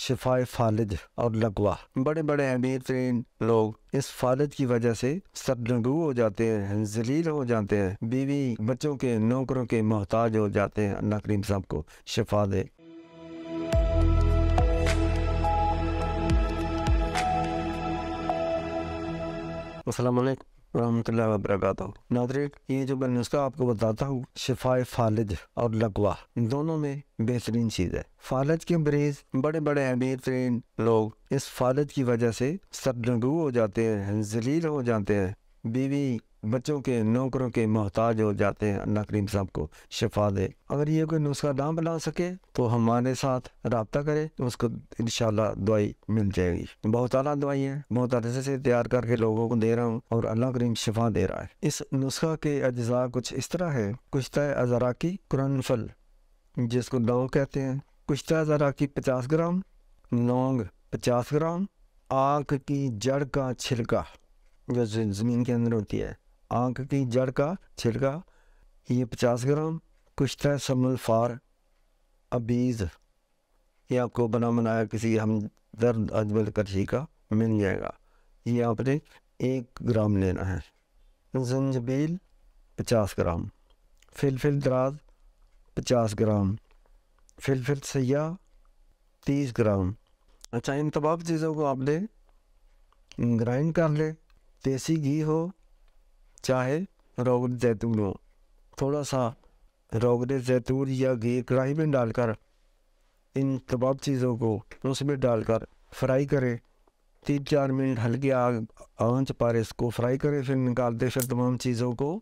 शिफाय फालिद और लगवा बड़े बड़े अमीर तरीन लोग इस फालिद की वजह से सरनगू हो जाते हैं जलील हो जाते हैं बीवी बच्चों के नौकरों के मोहताज हो जाते हैं अल्लाह करीम साहब को शिफा दे असलकम रहमतुल्ला वबरकत नादरिक ये जो मैं नुस्खा आपको बताता हूँ शिफाए फालिज और लगवा इन दोनों में बेहतरीन चीज़ है फालिज के मरीज बड़े बड़े अमीर तरीन लोग इस फालिज की वजह से सरनगू हो जाते हैं जलील हो जाते हैं बीवी बच्चों के नौकरों के मोहताज हो जाते हैं अल्लाह करीम साहब को शफा दे अगर ये कोई नुस्खा ना बना सके तो हमारे साथ रबता करे तो उसको इन दवाई मिल जाएगी बहुत अला दवाई है बहुत अरसे से तैयार करके लोगों को दे रहा हूँ और अल्लाह करीम शफा दे रहा है इस नुस्खा के अज्जा कुछ इस तरह है कुश्ता अजरा की फल जिसको दव कहते हैं कुश्ता अजरा की पचास ग्राम लौंग पचास ग्राम आग की जड़ का छिलका जो ज़मीन के अंदर होती है आंख की जड़ का छिलका ये पचास ग्राम कुश्ता समल फार अबीज़ ये आपको बना बनाया किसी हम दर्द अजमल करशी का मिल जाएगा ये आपने एक ग्राम लेना है जंजबील पचास ग्राम फिलफिल दराज पचास ग्राम फिलफिल सयाह तीस ग्राम अच्छा इन तमाम चीज़ों को आपने ग्राइंड कर ले देसी घी हो चाहे रोगन जैतून हो थोड़ा सा रोगन जैतून या घी कढ़ाई में डालकर इन तमाम चीज़ों को उसमें डालकर फ्राई करें तीन चार मिनट हल्की आग आँच पर इसको फ्राई करें फिर निकाल दें फिर तमाम चीज़ों को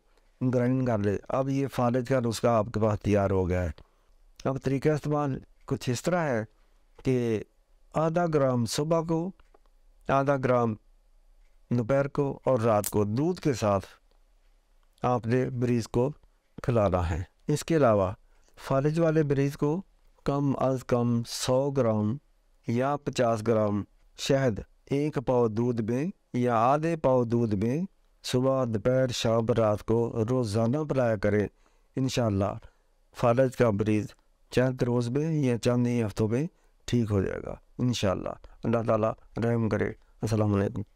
ग्राइंड कर ले अब ये फालज का नुस्खा आपके पास तैयार हो गया है अब तरीका इस्तेमाल कुछ इस तरह है कि आधा ग्राम सुबह को आधा ग्राम दोपहर को और रात को दूध के साथ आपने मरीज़ को खिलाना है इसके अलावा फालिज वाले मरीज़ को कम अज़ कम सौ ग्राम या पचास ग्राम शहद एक पाव दूध में या आधे पाव दूध में सुबह दोपहर शाम रात को रोज़ाना पिलाया करें इन फालज का मरीज़ चंद रोज़ में या चंद ही हफ्तों में ठीक हो जाएगा इन अल्लाह ताली रहम करे असलकम